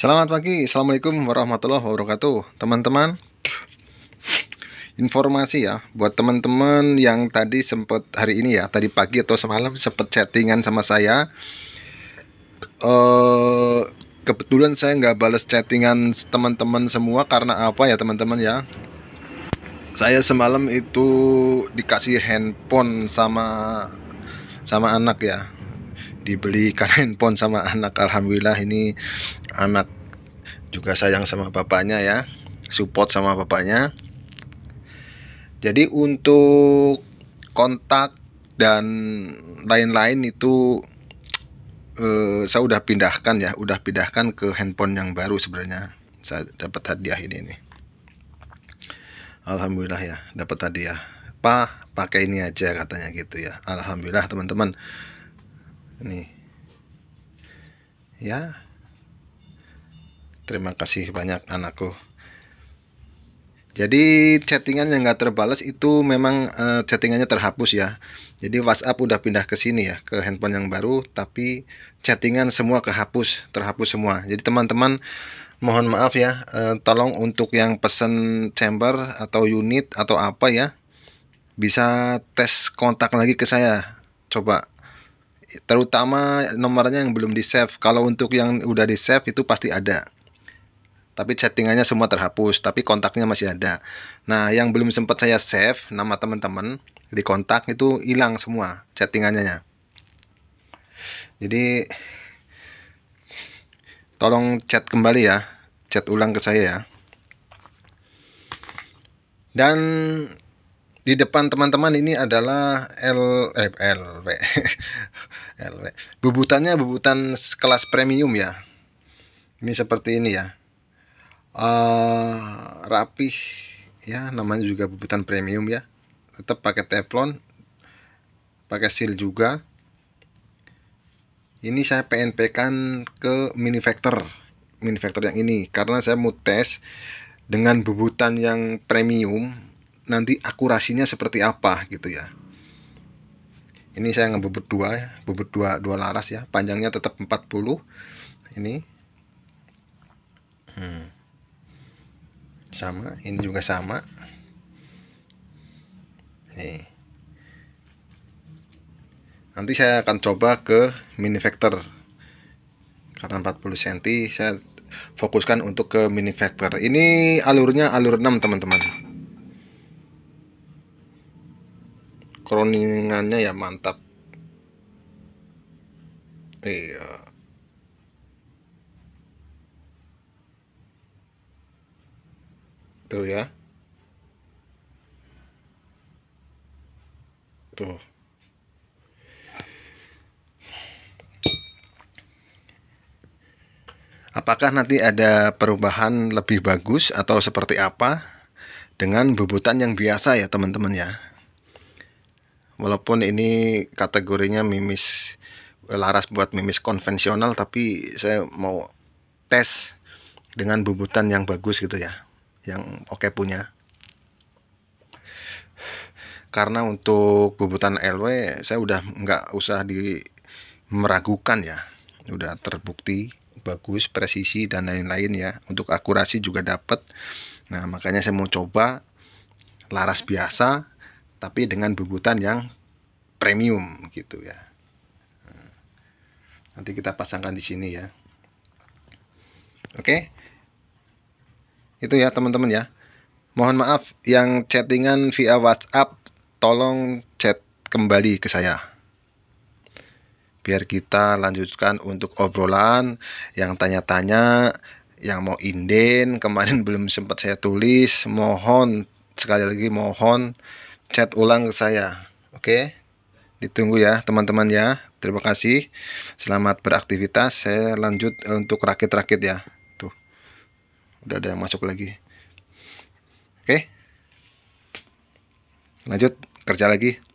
Selamat pagi, Assalamualaikum warahmatullahi wabarakatuh Teman-teman Informasi ya Buat teman-teman yang tadi sempat hari ini ya Tadi pagi atau semalam sempat chattingan sama saya uh, Kebetulan saya nggak bales chattingan teman-teman semua Karena apa ya teman-teman ya Saya semalam itu dikasih handphone sama sama anak ya dibelikan handphone sama anak alhamdulillah ini anak juga sayang sama bapaknya ya support sama bapaknya jadi untuk kontak dan lain-lain itu eh, saya udah pindahkan ya udah pindahkan ke handphone yang baru sebenarnya saya dapat hadiah ini nih Alhamdulillah ya dapat hadiah Pak pakai ini aja katanya gitu ya Alhamdulillah teman-teman nih ya terima kasih banyak anakku jadi chattingan yang nggak terbalas itu memang e, chattingannya terhapus ya. Jadi WhatsApp udah pindah ke sini ya, ke handphone yang baru, tapi chattingan semua kehapus, terhapus semua. Jadi teman-teman mohon maaf ya, e, tolong untuk yang pesen chamber atau unit atau apa ya, bisa tes kontak lagi ke saya. Coba terutama nomornya yang belum di save kalau untuk yang udah di save itu pasti ada tapi chattingannya semua terhapus tapi kontaknya masih ada nah yang belum sempat saya save nama teman-teman di kontak itu hilang semua chattingannya jadi tolong chat kembali ya chat ulang ke saya ya dan di depan teman-teman ini adalah L, eh, LW. LW. Bebutannya bebutan kelas premium ya. Ini seperti ini ya. Uh, rapih ya namanya juga bubutan premium ya. Tetap pakai teflon. Pakai seal juga. Ini saya PNP-kan ke minifactor. Minifactor yang ini karena saya mau tes dengan bubutan yang premium nanti akurasinya seperti apa gitu ya ini saya ngebobot dua ya bobot dua dua laras ya panjangnya tetap 40 ini hmm. sama ini juga sama nih nanti saya akan coba ke mini factor karena 40 cm saya fokuskan untuk ke mini factor ini alurnya alur 6 teman-teman kroningannya ya mantap iya tuh ya tuh apakah nanti ada perubahan lebih bagus atau seperti apa dengan bebutan yang biasa ya teman-teman ya walaupun ini kategorinya mimis eh, laras buat mimis konvensional tapi saya mau tes dengan bubutan yang bagus gitu ya yang oke okay punya karena untuk bubutan LW saya udah nggak usah di meragukan ya udah terbukti bagus presisi dan lain-lain ya untuk akurasi juga dapat nah makanya saya mau coba laras biasa tapi dengan bubutan yang premium gitu ya hmm. nanti kita pasangkan di sini ya oke itu ya teman-teman ya mohon maaf yang chattingan via WhatsApp tolong chat kembali ke saya biar kita lanjutkan untuk obrolan yang tanya-tanya yang mau inden kemarin belum sempat saya tulis mohon sekali lagi mohon chat ulang ke saya. Oke. Ditunggu ya teman-teman ya. Terima kasih. Selamat beraktivitas. Saya lanjut eh, untuk rakit-rakit ya. Tuh. Udah ada yang masuk lagi. Oke. Lanjut kerja lagi.